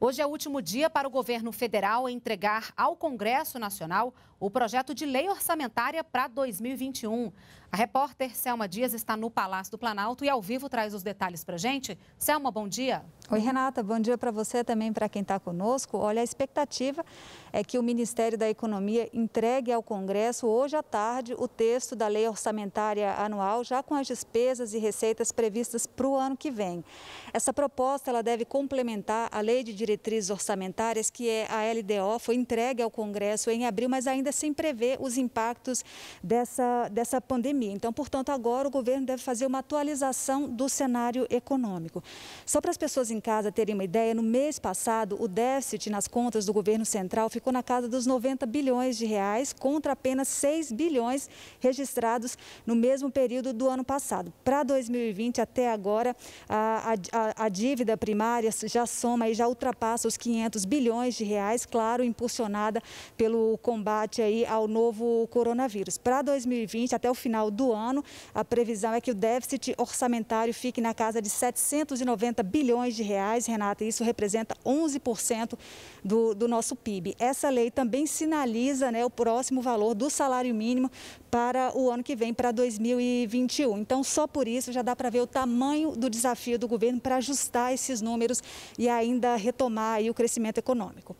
Hoje é o último dia para o governo federal entregar ao Congresso Nacional o projeto de lei orçamentária para 2021. A repórter Selma Dias está no Palácio do Planalto e ao vivo traz os detalhes para gente. Selma, bom dia. Oi, Renata, bom dia para você também, para quem está conosco. Olha, a expectativa é que o Ministério da Economia entregue ao Congresso hoje à tarde o texto da lei orçamentária anual, já com as despesas e receitas previstas para o ano que vem. Essa proposta ela deve complementar a lei de diretrizes orçamentárias, que é a LDO, foi entregue ao Congresso em abril, mas ainda sem prever os impactos dessa, dessa pandemia pandemia. Então, portanto, agora o governo deve fazer uma atualização do cenário econômico. Só para as pessoas em casa terem uma ideia, no mês passado, o déficit nas contas do governo central ficou na casa dos 90 bilhões de reais, contra apenas 6 bilhões registrados no mesmo período do ano passado. Para 2020, até agora, a, a, a dívida primária já soma e já ultrapassa os 500 bilhões de reais, claro, impulsionada pelo combate aí ao novo coronavírus. Para 2020, até o final final do ano. A previsão é que o déficit orçamentário fique na casa de 790 bilhões de reais, Renata, e isso representa 11% do, do nosso PIB. Essa lei também sinaliza né, o próximo valor do salário mínimo para o ano que vem, para 2021. Então, só por isso já dá para ver o tamanho do desafio do governo para ajustar esses números e ainda retomar o crescimento econômico.